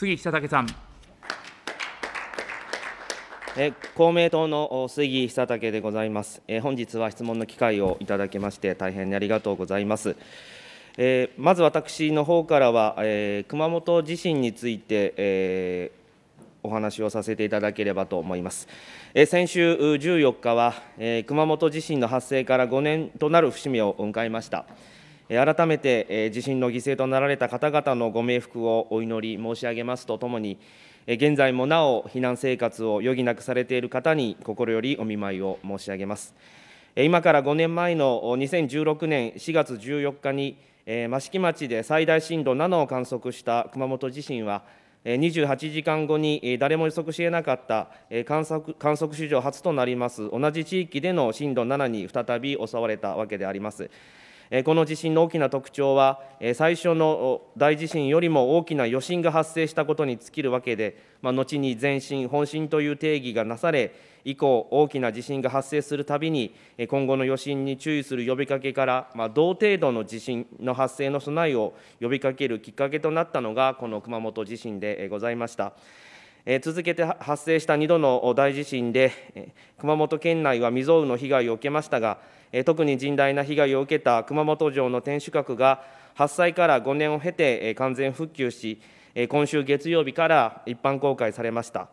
杉久武さん。え公明党の杉久武でございます、え本日は質問の機会をいただきまして、大変にありがとうございます。えまず私の方からは、え熊本地震について、えお話をさせていただければと思います。え先週14日は、え熊本地震の発生から5年となる節目を迎えました。改めて地震の犠牲となられた方々のご冥福をお祈り申し上げますとともに、現在もなお避難生活を余儀なくされている方に心よりお見舞いを申し上げます。今から5年前の2016年4月14日に、益城町で最大震度7を観測した熊本地震は、28時間後に誰も予測しえなかった観測観測史上初となります同じ地域での震度7に再び襲われたわけであります。この地震の大きな特徴は、最初の大地震よりも大きな余震が発生したことに尽きるわけで、まあ、後に前震、本震という定義がなされ、以降、大きな地震が発生するたびに、今後の余震に注意する呼びかけから、まあ、同程度の地震の発生の備えを呼びかけるきっかけとなったのが、この熊本地震でございました。続けて発生した2度の大地震で、熊本県内は未曾有の被害を受けましたが、特に甚大な被害を受けた熊本城の天守閣が、発災から5年を経て完全復旧し、今週月曜日から一般公開されました。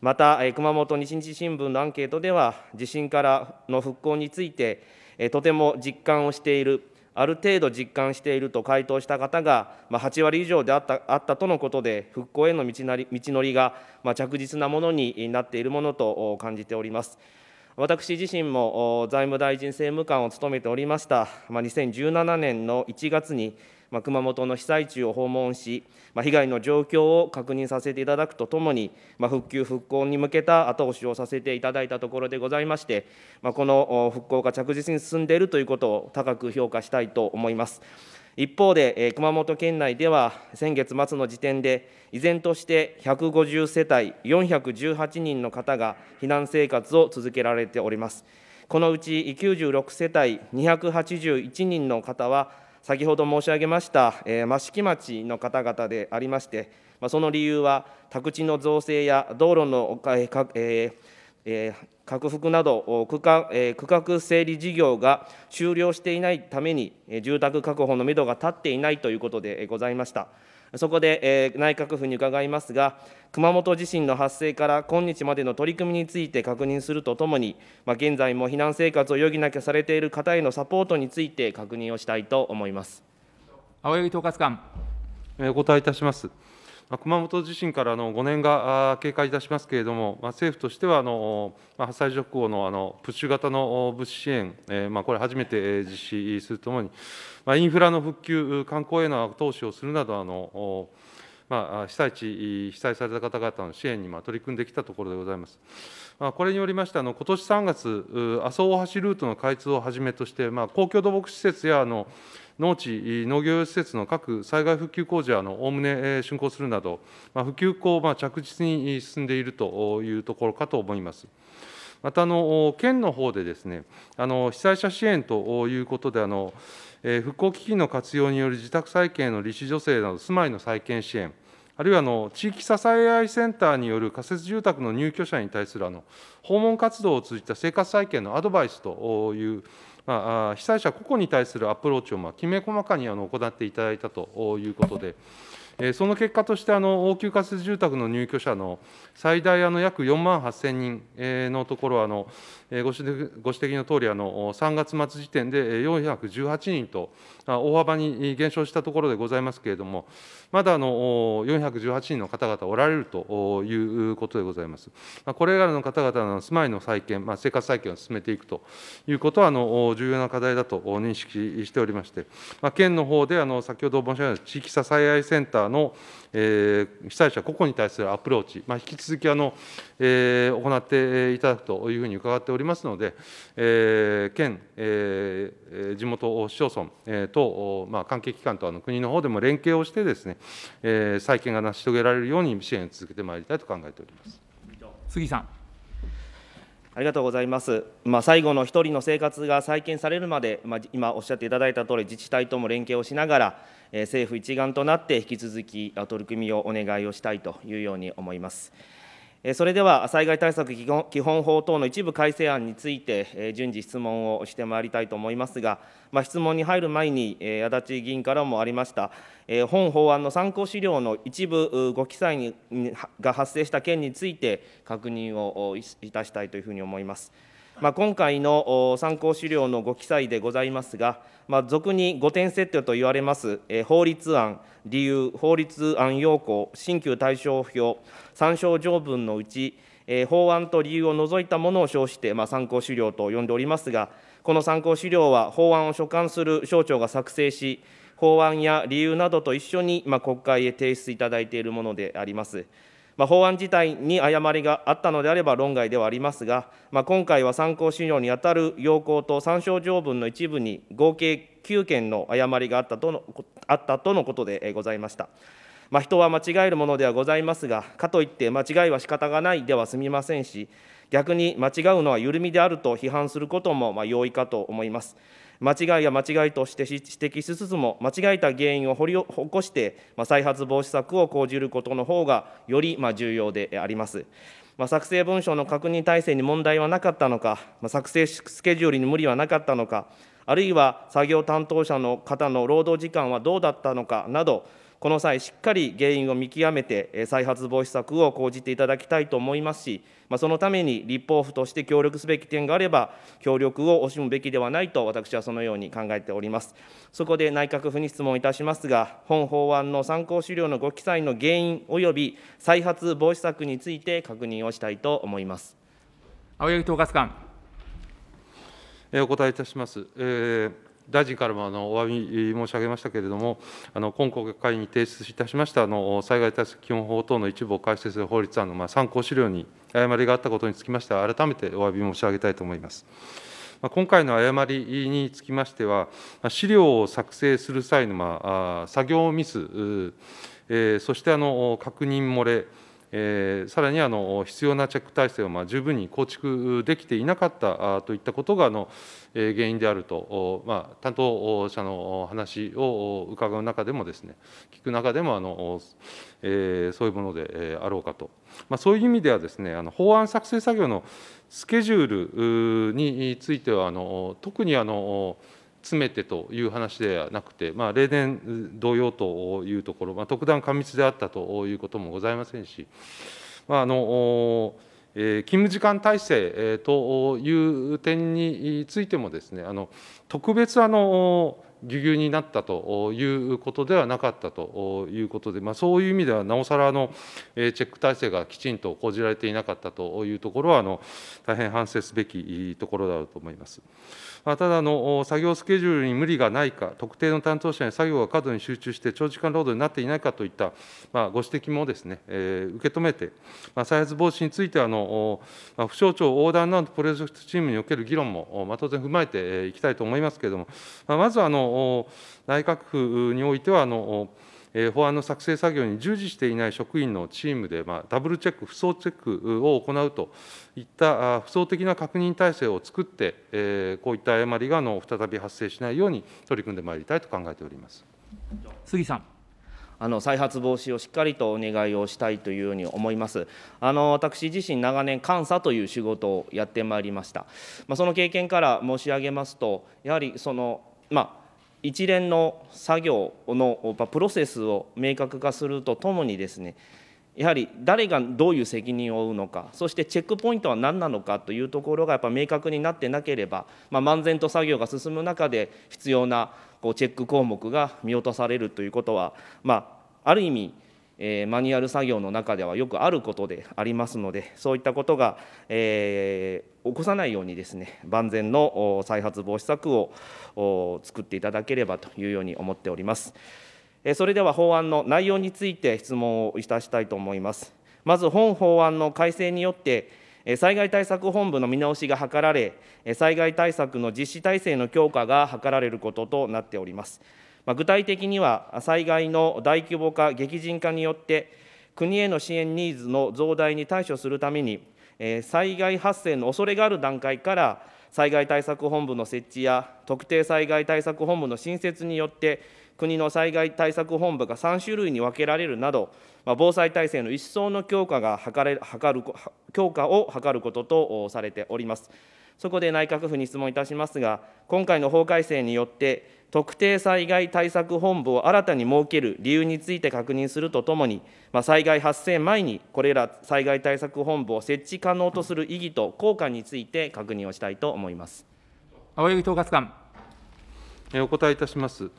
また、熊本日日新聞のアンケートでは、地震からの復興について、とても実感をしている、ある程度実感していると回答した方が、8割以上であったあったとのことで、復興への道り道のりが、着実なものになっているものと感じております。私自身も財務大臣政務官を務めておりました、まあ、2017年の1月に、まあ、熊本の被災地を訪問し、まあ、被害の状況を確認させていただくとともに、まあ、復旧・復興に向けた後押しをさせていただいたところでございまして、まあ、この復興が着実に進んでいるということを高く評価したいと思います。一方で、熊本県内では先月末の時点で、依然として150世帯418人の方が避難生活を続けられております。このうち96世帯281人の方は、先ほど申し上げました、えー、益城町の方々でありまして、まあ、その理由は、宅地の造成や道路の、えーえー拡幅など区画,、え区画整理事業が終了していないために、住宅確保のめどが立っていないということでございました。そこで、え内閣府に伺いますが、熊本地震の発生から今日までの取り組みについて確認するとともに、ま現在も避難生活を余儀なくされている方へのサポートについて確認をしたいと思います青柳統括官、お答えいたします。熊本地震からの5年が経過いたしますけれども、政府としては発災直後のあのプッシュ型の物資支援、これ、初めて実施するとともに、インフラの復旧、観光への投資をするなど、被災地、被災された方々の支援に取り組んできたところでございます。これによりまして、の今年3月、阿蘇大橋ルートの開通をはじめとして、公共土木施設やあの農地、農業施設の各災害復旧工事はおおむね竣工するなど、復旧工を着実に進んでいるというところかと思います。またあの県の方でですねあの被災者支援ということであの、え復興基金の活用による自宅再建の利子助成など住まいの再建支援あるいはあの地域支え合いセンターによる仮設住宅の入居者に対するあの訪問活動を通じた生活再建のアドバイスというまあ、被災者個々に対するアプローチをきめ細かに行っていただいたということで、その結果として、応急仮設住宅の入居者の最大約4万8000人のところ、ご指摘のとおり、3月末時点で418人と、大幅に減少したところでございますけれども、まだ418人の方々おられるということでございます。これらの方々の住まいの再建、まあ、生活再建を進めていくということは、重要な課題だと認識しておりまして、県の方で先ほど申し上げた地域支え合いセンターの、えー、被災者個々に対するアプローチ、まあ、引き続きあの、えー、行っていただくというふうに伺っておりますので、えー、県、えー、地元市町村、えー、まあ、関係機関とあの国の方でも連携をしてですね、えー、再建が成し遂げられるように支援を続けてまいりたいと考えております杉さん。ありがとうございます、まあ、最後の1人の生活が再建されるまで、まあ、今おっしゃっていただいた通り、自治体とも連携をしながら、政府一丸となって引き続き取り組みをお願いをしたいというように思います。それでは災害対策基本法等の一部改正案について、順次質問をしてまいりたいと思いますが、まあ、質問に入る前に、足立議員からもありました、本法案の参考資料の一部ご記載にが発生した件について、確認をいたしたいというふうに思います。まあ、今回の参考資料のご記載でございますが、まあ、俗に5点セットと言われます、えー、法律案、理由、法律案要項、新旧対象表、参照条文のうち、えー、法案と理由を除いたものを称して、まあ、参考資料と呼んでおりますが、この参考資料は法案を所管する省庁が作成し、法案や理由などと一緒に、まあ、国会へ提出いただいているものであります。まあ、法案自体に誤りがあったのであれば論外ではありますが、まあ、今回は参考資料に当たる要項と参照条文の一部に合計9件の誤りがあったとのあったとのことでございました。まあ、人は間違えるものではございますが、かといって間違いは仕方がないでは済みませんし、逆に間違うのは緩みであると批判することもま容易かと思います。間違いや間違いとして指摘しつつも、間違えた原因を掘り起こして、ま再発防止策を講じることの方がよりま重要であります。ま作成文書の確認体制に問題はなかったのか、ま作成スケジュールに無理はなかったのか、あるいは作業担当者の方の労働時間はどうだったのかなど、この際、しっかり原因を見極めて、再発防止策を講じていただきたいと思いますし、そのために立法府として協力すべき点があれば、協力を惜しむべきではないと、私はそのように考えております。そこで内閣府に質問いたしますが、本法案の参考資料のご記載の原因及び再発防止策について確認をしたいと思います。青柳統括官。お答えいたします。えー大臣からもあのお詫び申し上げましたけれども、あの今国会に提出いたしましたあの災害対策基本法等の一部を改正する法律案のまあ参考資料に誤りがあったことにつきましては、改めてお詫び申し上げたいと思います。今回の誤りにつきましては、資料を作成する際のま作業ミス、そしてあの確認漏れ、えさらにあの必要なチェック体制をまあ十分に構築できていなかったといったことがあの、え原因であると、まあ、担当者の話を伺う中でもですね聞く中でもあの、えー、そういうものであろうかと、まあ、そういう意味ではですねあの法案作成作業のスケジュールについてはあの特にあの詰めてという話ではなくて、まあ、例年同様というところ、まあ、特段過密であったということもございませんし、まああのえー、勤務時間体制、という点についてもですねあの特別あのぎゅぎゅになったということではなかったということで、まあ、そういう意味ではなおさらあのチェック体制がきちんと講じられていなかったというところはあの大変反省すべきところだろうと思います。ただ、作業スケジュールに無理がないか、特定の担当者に作業が過度に集中して長時間労働になっていないかといったご指摘もですね、受け止めて、再発防止については、府省庁横断などプロジェクトチームにおける議論も当然踏まえていきたいと思いますけれども、まずは内閣府においては、法案の作成作業に従事していない職員のチームで、ダブルチェック、不相チェックを行うといった不相的な確認体制を作って、こういった誤りが再び発生しないように取り組んでまいりたいと考えております杉さん。あの再発防止をしっかりとお願いをしたいというように思います。あの私自身、長年、監査という仕事をやってまいりました。まあ、その経験から申し上げますと、やはりその、まあ一連の作業のプロセスを明確化するとともにですねやはり誰がどういう責任を負うのかそしてチェックポイントは何なのかというところがやっぱ明確になってなければ、まあ、漫然と作業が進む中で必要なこうチェック項目が見落とされるということは、まあ、ある意味えー、マニュアル作業の中ではよくあることでありますので、そういったことが、えー、起こさないようにですね、万全の再発防止策を作っていただければというように思っております。えー、それでは法案の内容について質問をいたしたいと思います。まず本法案の改正によって、災害対策本部の見直しが図られ、災害対策の実施体制の強化が図られることとなっております。まあ、具体的には災害の大規模化、激甚化によって、国への支援ニーズの増大に対処するために、え災害発生の恐れがある段階から、災害対策本部の設置や、特定災害対策本部の新設によって、国の災害対策本部が3種類に分けられるなど、まあ、防災体制の一層の強化が図れ図る強化を図ることとされております。そこで内閣府に質問いたしますが、今回の法改正によって、特定災害対策本部を新たに設ける理由について確認するとともに、まあ、災害発生前にこれら災害対策本部を設置可能とする意義と効果について確認をしたいと思います青柳統括官。お答えいたします。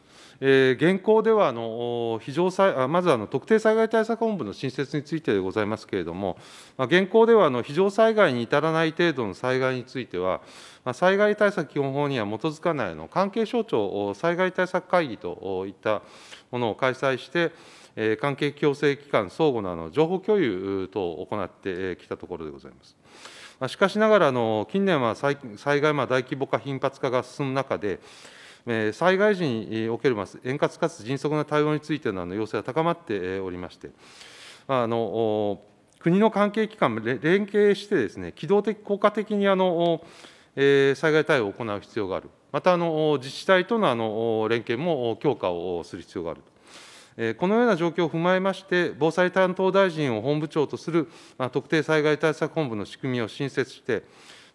えー、現行ではあの非常災まずあの特定災害対策本部の新設についてでございますけれども、まあ、現行ではあの非常災害に至らない程度の災害については、まあ、災害対策基本法には基づかないの関係省庁災害対策会議といったものを開催して、えー、関係強制機関相互のあの情報共有等を行ってきたところでございます。しかしながら近年は災害大規模化、頻発化が進む中で、災害時における円滑かつ迅速な対応についての要請は高まっておりまして、あの国の関係機関、も連携してです、ね、機動的、効果的にあの、え災害対応を行う必要がある、またあの自治体とのあの連携も強化をする必要がある。このような状況を踏まえまして、防災担当大臣を本部長とする特定災害対策本部の仕組みを新設して、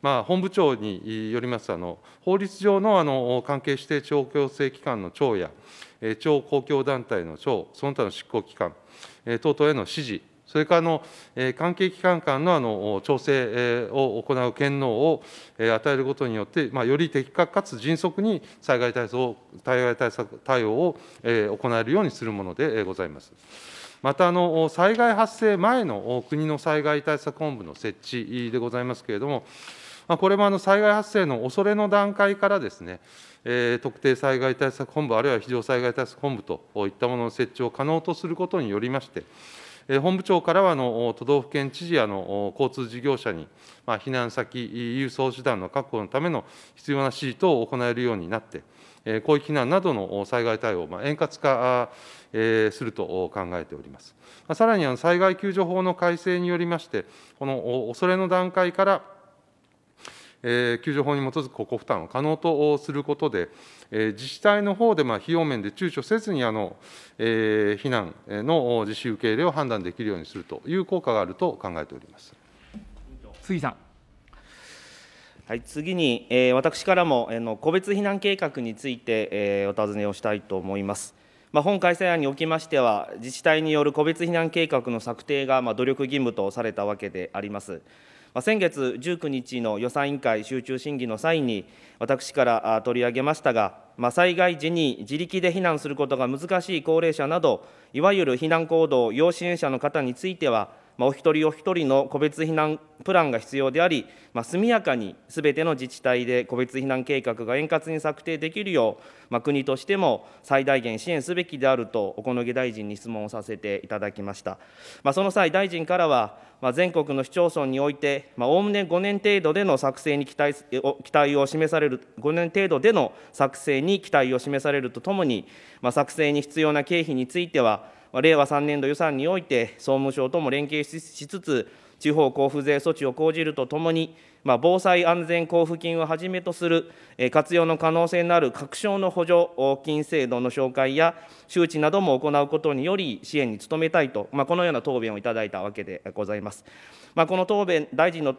まあ、本部長によりますあの法律上のあの関係指定地方行政機関の長や、え地方公共団体の長、その他の執行機関、え等々への指示、それからの、え関係機関間のあの調整、を行う権能を、え与えることによって、まあ、より的確かつ迅速に災害対策対外対策対応を、え行えるようにするものでございます。またあの災害発生前の国の災害対策本部の設置でございますけれども、まあ、これもあの災害発生の恐れの段階からですね、えー、特定災害対策本部、あるいは非常災害対策本部といったものの設置を可能とすることによりまして、本部長からはあの都道府県知事やの交通事業者に、まあ、避難先、輸送手段の確保のための必要な指示等を行えるようになって、広域避難などの災害対応を円滑化すると考えております。さらに災害救助法の改正によりまして、この恐れの段階から、え救助法に基づく国庫負担を可能とすることで、え自治体の方でま費用面で躊躇せずにあの、え避難の実施受け入れを判断できるようにするという効果があると考えております杉さん。はい、次に、え私からも、の個別避難計画について、えお尋ねをしたいと思います。まあ、本改正案におきましては、自治体による個別避難計画の策定が、まあ、努力義務とされたわけであります。ま先月19日の予算委員会集中審議の際に、私から取り上げましたが、ま災害時に自力で避難することが難しい高齢者など、いわゆる避難行動要支援者の方については、まあ、お一人お一人の個別避難プランが必要であり、まあ、速やかにすべての自治体で個別避難計画が円滑に策定できるよう、まあ、国としても最大限支援すべきであると、小此木大臣に質問をさせていただきました。まあ、その際、大臣からは、まあ、全国の市町村において、おおむね5年程度での作成に期待期待を示される、5年程度での作成に期待を示されるとともに、まあ、作成に必要な経費については、令和3年度予算において、総務省とも連携しつつ、地方交付税措置を講じるとともに、まあ、防災安全交付金をはじめとする、え活用の可能性のある確証の補助金制度の紹介や、周知なども行うことにより、支援に努めたいと、まあ、このような答弁をいただいたわけでございます。まあ、この答弁、大臣の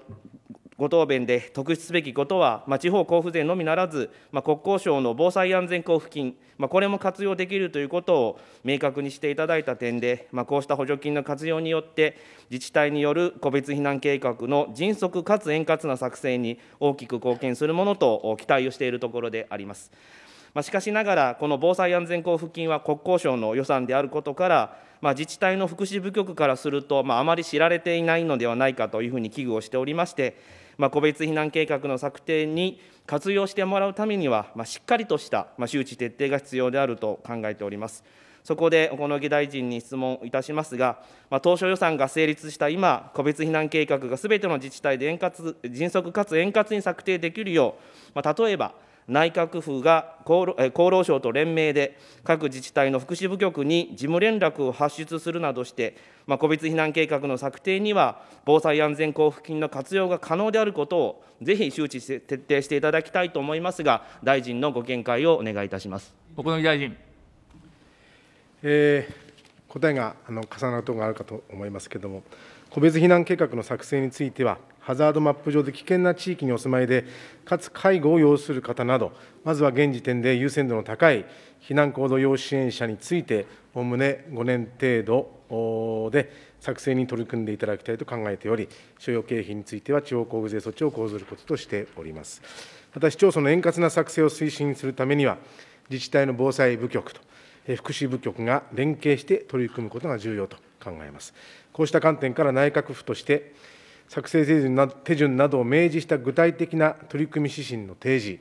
ご答弁で特筆すべきことは、まあ、地方交付税のみならず、まあ、国交省の防災安全交付金、まあ、これも活用できるということを明確にしていただいた点で、まこうした補助金の活用によって、自治体による個別避難計画の迅速かつ円滑な作成に大きく貢献するものと期待をしているところであります。ましかしながら、この防災安全交付金は国交省の予算であることから、まあ、自治体の福祉部局からすると、まあ、あまり知られていないのではないかというふうに危惧をしておりまして、まあ、個別避難計画の策定に活用してもらうためには、まあ、しっかりとした、まあ、周知徹底が必要であると考えております。そこで小野木大臣に質問いたしますが、まあ、当初予算が成立した今、個別避難計画がすべての自治体で円滑迅速かつ円滑に策定できるよう、まあ、例えば、内閣府が厚労省と連名で、各自治体の福祉部局に事務連絡を発出するなどして、ま個別避難計画の策定には、防災安全交付金の活用が可能であることを、ぜひ周知して徹底していただきたいと思いますが、大臣のご見解をお願いいたします。小大臣、えー、答えがあの重なるところがあるかと思いますけれども、個別避難計画の作成については、ハザードマップ上で危険な地域にお住まいで、かつ介護を要する方など、まずは現時点で優先度の高い避難行動要支援者について、おおむね5年程度で作成に取り組んでいただきたいと考えており、所要経費については地方交付税措置を講ずることとしております。また、市町村の円滑な作成を推進するためには、自治体の防災部局と福祉部局が連携して取り組むことが重要と考えます。こうした観点から内閣府として、作成手順などを明示した具体的な取り組み指針の提示、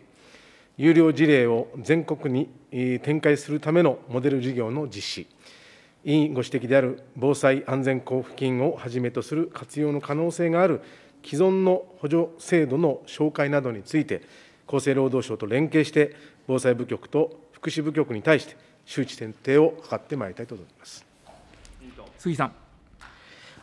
有料事例を全国に展開するためのモデル事業の実施、委員ご指摘である防災安全交付金をはじめとする活用の可能性がある既存の補助制度の紹介などについて、厚生労働省と連携して、防災部局と福祉部局に対して、周知徹底を図ってまいりたいと思います。杉さん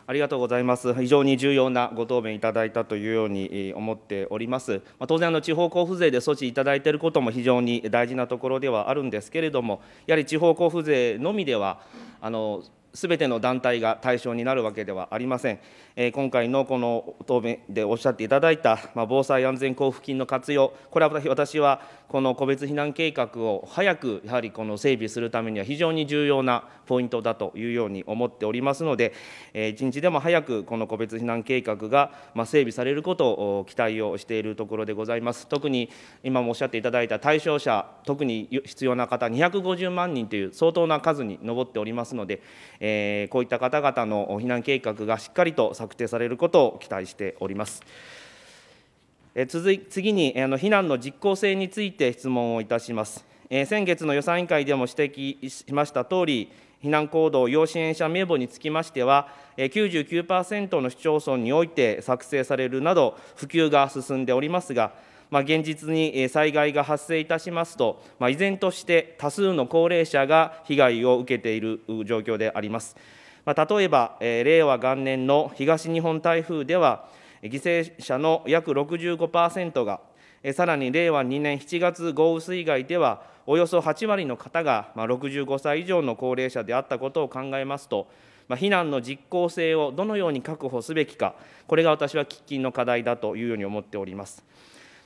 ありがとうございます。非常に重要なご答弁いただいたというように思っております。ま当然、の地方交付税で措置いただいていることも非常に大事なところではあるんですけれども、やはり地方交付税のみでは、あの全ての団体が対象になるわけではありません。えー、今回のこの答弁でおっしゃっていただいた、まあ、防災安全交付金の活用、これは私はこの個別避難計画を早くやはりこの整備するためには非常に重要なポイントだというように思っておりますので、一日でも早くこの個別避難計画が整備されることを期待をしているところでございます。特に今もおっしゃっていただいた対象者、特に必要な方、250万人という相当な数に上っておりますので、こういった方々の避難計画がしっかりと策定されることを期待しております。次に避難の実効性について質問をいたします。先月の予算委員会でも指摘しましたとおり、避難行動要支援者名簿につきましては、99%の市町村において作成されるなど、普及が進んでおりますが、まあ、現実に災害が発生いたしますと、まあ、依然として多数の高齢者が被害を受けている状況であります。まあ、例えば、令和元年の東日本台風では、犠牲者の約65%が、さらに令和2年7月豪雨水害では、およそ8割の方が65歳以上の高齢者であったことを考えますと、避難の実効性をどのように確保すべきか、これが私は喫緊の課題だというように思っております。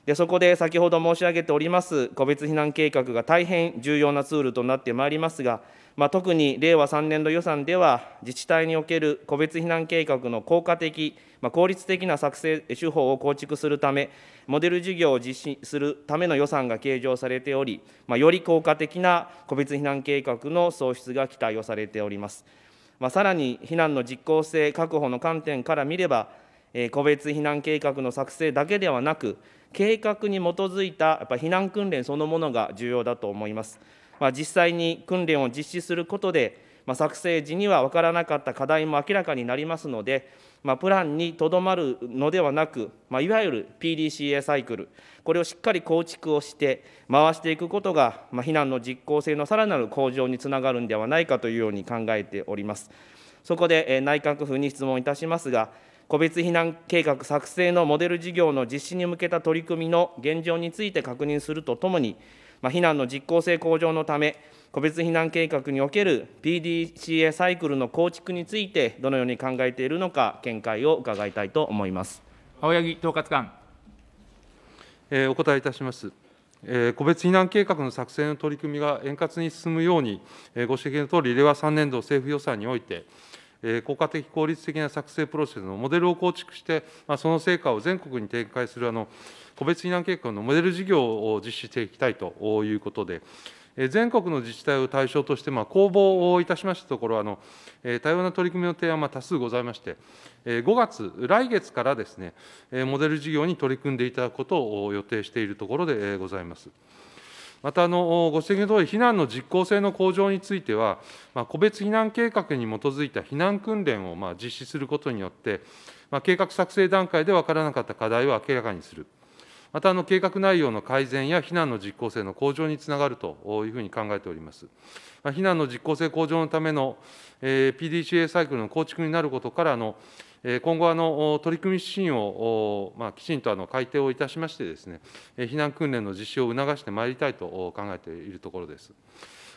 でそこで先ほど申し上げております個別避難計画が大変重要なツールとなってまいりますが、まあ、特に令和3年度予算では、自治体における個別避難計画の効果的、まあ、効率的な作成手法を構築するため、モデル事業を実施するための予算が計上されており、まあ、より効果的な個別避難計画の創出が期待をされております。まあ、さらに、避難の実効性確保の観点から見れば、えー、個別避難計画の作成だけではなく、計画に基づいたやっぱ避難訓練そのものが重要だと思います。まあ、実際に訓練を実施することで、まあ、作成時には分からなかった課題も明らかになりますので、まあ、プランにとどまるのではなく、まあ、いわゆる PDCA サイクル、これをしっかり構築をして、回していくことが、まあ、避難の実効性のさらなる向上につながるんではないかというように考えております。そこで、内閣府に質問いたしますが、個別避難計画作成のモデル事業の実施に向けた取り組みの現状について確認するとともに、まあ、避難の実効性向上のため、個別避難計画における PDCA サイクルの構築について、どのように考えているのか、見解を伺いたいと思います青柳統括官、えお答えいたします。え個別避難計画の作成の取り組みが円滑に進むように、えご指摘のとおり、令和3年度政府予算において、効果的、効率的な作成プロセスのモデルを構築して、その成果を全国に展開するあの個別避難計画のモデル事業を実施していきたいということで、全国の自治体を対象として、公募をいたしましたところ、あの多様な取り組みの提案は多数ございまして、5月、来月からですね、モデル事業に取り組んでいただくことを予定しているところでございます。またあの、ご指摘のとおり、避難の実効性の向上については、まあ、個別避難計画に基づいた避難訓練をまあ実施することによって、まあ、計画作成段階で分からなかった課題を明らかにする、またあの計画内容の改善や避難の実効性の向上につながるというふうに考えております。まあ、避難の実効性向上のための、えー、PDCA サイクルの構築になることからあの、今後、あの取り組み指針を、まあ、きちんとあの改定をいたしましてですね、避難訓練の実施を促してまいりたいと考えているところです。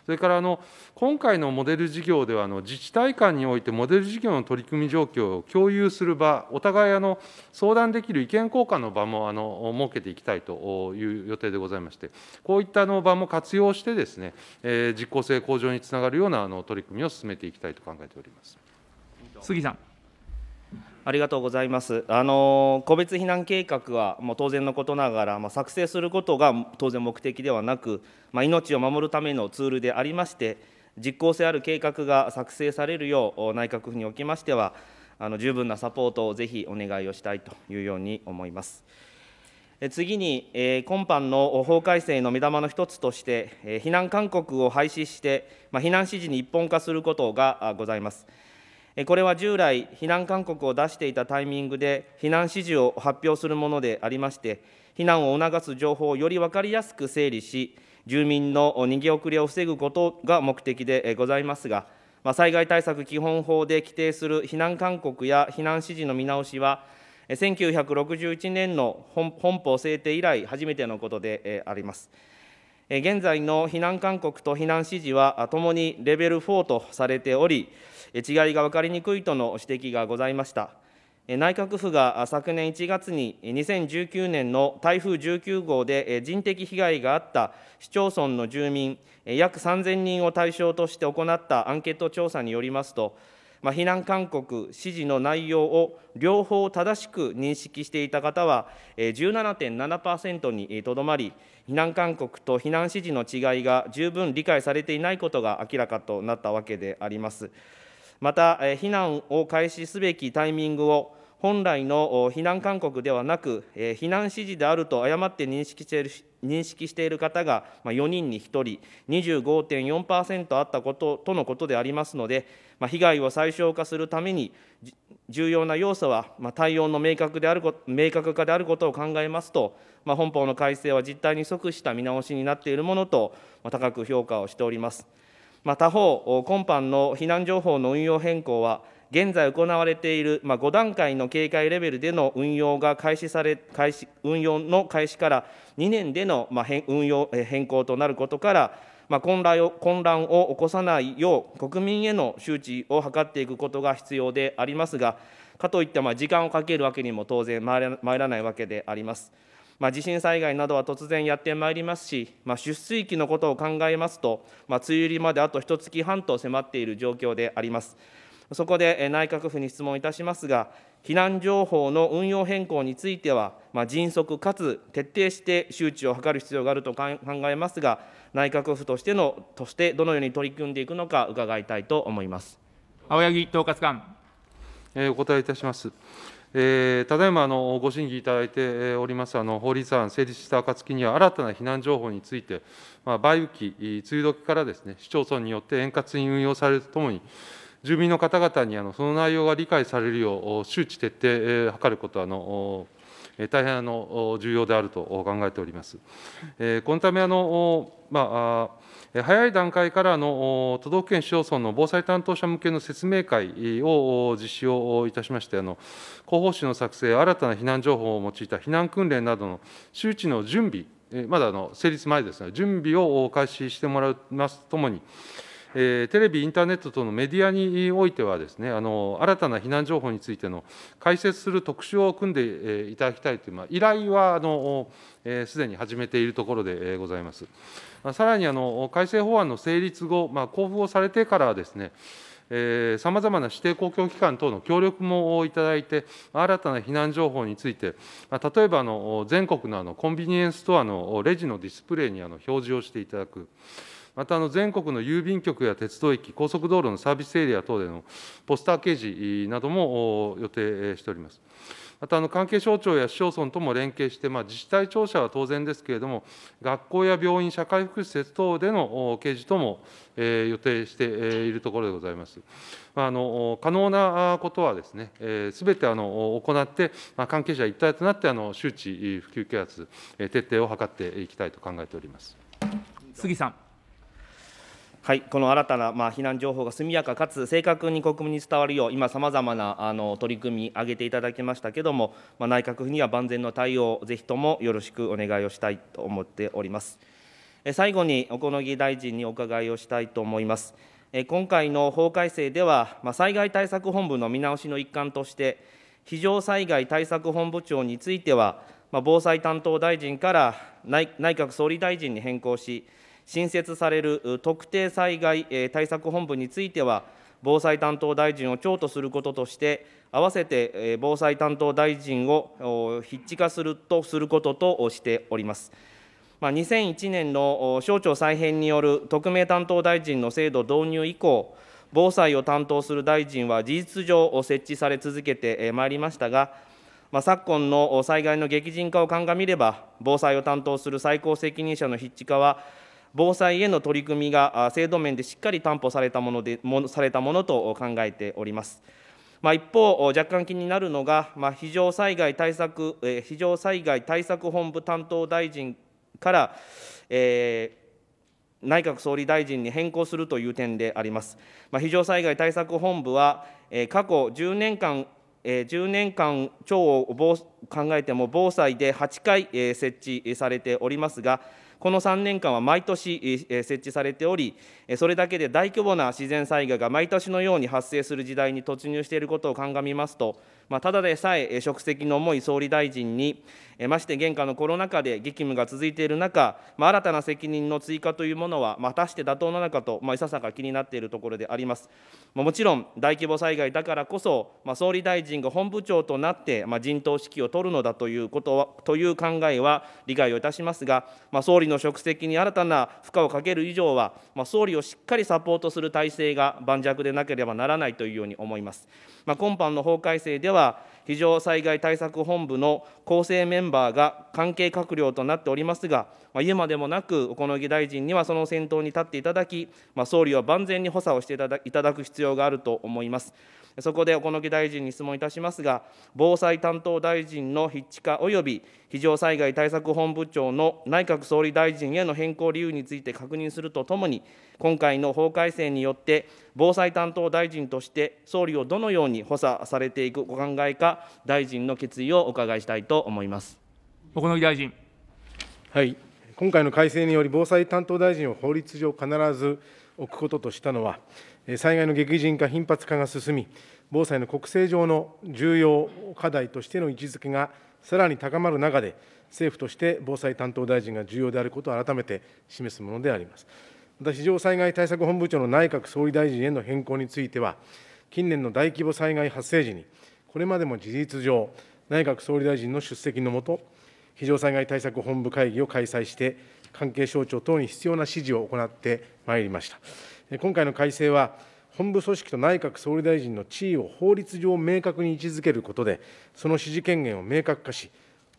それからあの今回のモデル事業ではあの自治体間においてモデル事業の取り組み状況を共有する場、お互いあの相談できる意見交換の場もあの設けていきたいという予定でございまして、こういったあの場も活用してですね、えー、実効性向上につながるようなあの取り組みを進めていきたいと考えております。杉さん。ありがとうございます。あの個別避難計画はもう当然のことながら、まあ、作成することが当然目的ではなく、まあ、命を守るためのツールでありまして、実効性ある計画が作成されるよう内閣府におきましては、あの十分なサポートをぜひお願いをしたいというように思います。次に、え今般の法改正の目玉の一つとして、え避難勧告を廃止して、まあ、避難指示に一本化することがございます。これは従来、避難勧告を出していたタイミングで、避難指示を発表するものでありまして、避難を促す情報をより分かりやすく整理し、住民の逃げ遅れを防ぐことが目的でございますが、災害対策基本法で規定する避難勧告や避難指示の見直しは、1961年の本法制定以来、初めてのことであります。現在の避難勧告と避難指示は、ともにレベル4とされており、違いが分かりにくいとの指摘がございました。内閣府が昨年1月に2019年の台風19号で人的被害があった市町村の住民約3000人を対象として行ったアンケート調査によりますと、避難勧告、指示の内容を両方正しく認識していた方は17.7%にとどまり、避難勧告と避難指示の違いが十分理解されていないことが明らかとなったわけであります。また、避難を開始すべきタイミングを本来の避難勧告ではなく、避難指示であると誤って認識している認識している方が4人に1人、25.4%あったこととのことでありますので、被害を最小化するために、重要な要素は対応の明確である明確化であることを考えますと、本法の改正は実態に即した見直しになっているものと、高く評価をしております。まあ、他方、今般の避難情報の運用変更は、現在行われている、まあ、5段階の警戒レベルでの運用が開始され、開始運用の開始から2年での、まあ、運用変更となることから、まあ、混乱を混乱を起こさないよう、国民への周知を図っていくことが必要でありますが、かといってまあ時間をかけるわけにも当然参らないわけであります。まあ、地震災害などは突然やってまいりますし、まあ、出水期のことを考えますと、まあ、梅雨入りまであと一月半と迫っている状況であります。そこで内閣府に質問いたしますが、避難情報の運用変更については、まあ、迅速かつ徹底して周知を図る必要があると考えますが、内閣府としてのとしてどのように取り組んでいくのか伺いたいと思います青柳統括官、えー、お答えいたします。えー、ただいまあのご審議いただいておりますあの法律案成立した暁には、新たな避難情報について、まあ、梅雨期、梅雨時からですね市町村によって円滑に運用されるとともに、住民の方々にあのその内容が理解されるよう、周知徹底、えー、図ることはの大変あの重要であると考えております。このためあの、まあ、早い段階からの都道府県市町村の防災担当者向けの説明会を実施をいたしましてあの、広報誌の作成、新たな避難情報を用いた避難訓練などの周知の準備、まだあの成立前ですが、準備を開始してもらいますとともに、えー、テレビ、インターネットとのメディアにおいてはです、ね、あの新たな避難情報についての解説する特集を組んで、えー、いただきたいという、まあ、依頼はえー、すでに始めているところでございます。まあ、さらにあの改正法案の成立後、まあ、交付をされてからはですね、さまざまな指定公共機関等の協力もいただいて、新たな避難情報について、例えばあの全国のあのコンビニエンスストアのレジのディスプレイにあの表示をしていただく。また全国の郵便局や鉄道駅、高速道路のサービスエリア等でのポスター掲示なども予定しております。また関係省庁や市町村とも連携して、まあ、自治体庁舎は当然ですけれども、学校や病院、社会福祉施設等での掲示とも、予定しているところでございます。まあ、あの可能なことはですね、す、べ、てあの行って、まあ、関係者一体となってあの周知、普及啓発、徹底を図っていきたいと考えております杉さん。はい、この新たな、まあ、避難情報が速やかかつ正確に国民に伝わるよう、今、さまざまなあの取り組み、挙げていただきましたけれども、まあ、内閣府には万全の対応、ぜひともよろしくお願いをしたいと思っております。え最後に、小此木大臣にお伺いをしたいと思います。え今回の法改正では、まあ、災害対策本部の見直しの一環として、非常災害対策本部長については、まあ、防災担当大臣から内内閣総理大臣に変更し、新設される特定災害対策本部については、防災担当大臣を長とすることとして、併せて防災担当大臣を筆致化するとすることとしております。まあ、2001年の省庁再編による特命担当大臣の制度導入以降、防災を担当する大臣は事実上設置され続けてまいりましたが、まあ、昨今の災害の激甚化を鑑みれば、防災を担当する最高責任者の筆致化は、防災への取り組みが制度面でしっかり担保されたものでもされたものと考えております。まあ、一方、若干気になるのが、まあ、非常災害対策、非常災害対策本部担当大臣から、えー内閣総理大臣に変更するという点であります。まあ、非常災害対策本部は、えー、過去10年間、えー、10年間超を考えても防災で8回、えー、設置されておりますが、この3年間は毎年設置されており、それだけで大規模な自然災害が毎年のように発生する時代に突入していることを鑑みますと、まあ、ただでさえ職責の重い総理大臣に、まして現下のコロナ禍で激務が続いている中、まあ、新たな責任の追加というものは、ま果たして妥当なのかと、まあ、いささか気になっているところであります。まあ、もちろん、大規模災害だからこそ、まあ、総理大臣が本部長となって、まあ、陣頭指揮を取るのだということはという考えは理解をいたしますが、まあ、総理の職責に新たな負荷をかける以上は、まあ、総理をしっかりサポートする体制が盤石でなければならないというように思います。まあ、今般の法改正では 하나님과 非常災害対策本部の構成メンバーが関係閣僚となっておりますが、ま言うまでもなく、小此木大臣にはその先頭に立っていただき、ま総理は万全に補佐をしていただく必要があると思います。そこで小此木大臣に質問いたしますが、防災担当大臣の筆致化及び非常災害対策本部長の内閣総理大臣への変更理由について確認するとともに、今回の法改正によって、防災担当大臣として総理をどのように補佐されていくお考えか、大臣の決意をお伺いしたいと思います小野木大臣。はい今回の改正により、防災担当大臣を法律上必ず置くこととしたのは、災害の激甚化、頻発化が進み、防災の国政上の重要課題としての位置づけがさらに高まる中で、政府として防災担当大臣が重要であることを改めて示すものであります。また、非常災害対策本部長の内閣総理大臣への変更については、近年の大規模災害発生時に、これまでも事実上、内閣総理大臣の出席のもと、非常災害対策本部会議を開催して、関係省庁等に必要な指示を行ってまいりました。今回の改正は、本部組織と内閣総理大臣の地位を法律上明確に位置づけることで、その指示権限を明確化し、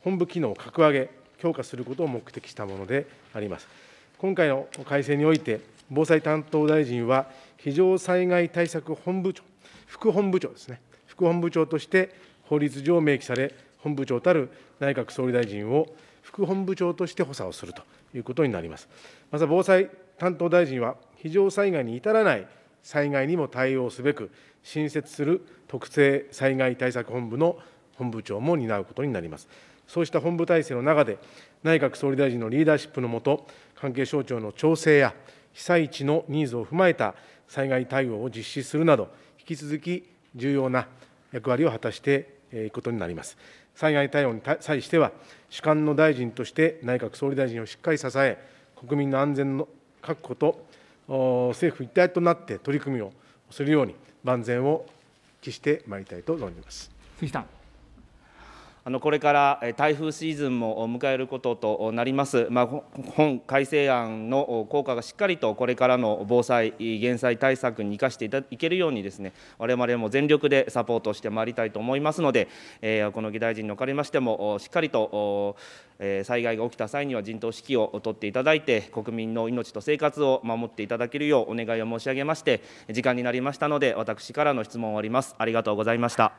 本部機能を格上げ、強化することを目的したものであります。今回の改正において、防災担当大臣は、非常災害対策本部長、副本部長ですね、副本部長として法律上明記され、本部長たる内閣総理大臣を副本部長として補佐をするということになります。また防災担当大臣は、非常災害に至らない災害にも対応すべく、新設する特定災害対策本部の本部長も担うことになります。そうした本部体制の中で、内閣総理大臣のリーダーシップの下、関係省庁の調整や被災地のニーズを踏まえた災害対応を実施するなど、引き続き重要な役割を果たしていくことになります。災害対応に際しては、主管の大臣として内閣総理大臣をしっかり支え、国民の安全の確保と政府一体となって取り組みをするように、万全を期してまいりたいと存じます。杉田あのこれから台風シーズンも迎えることとなります、まあ、本改正案の効果がしっかりとこれからの防災・減災対策に生かしていけるようにですね我々も全力でサポートしてまいりたいと思いますので、この議大臣におかれましてもしっかりと災害が起きた際には陣頭指揮を取っていただいて国民の命と生活を守っていただけるようお願いを申し上げまして時間になりましたので私からの質問を終わりますありがとうございました。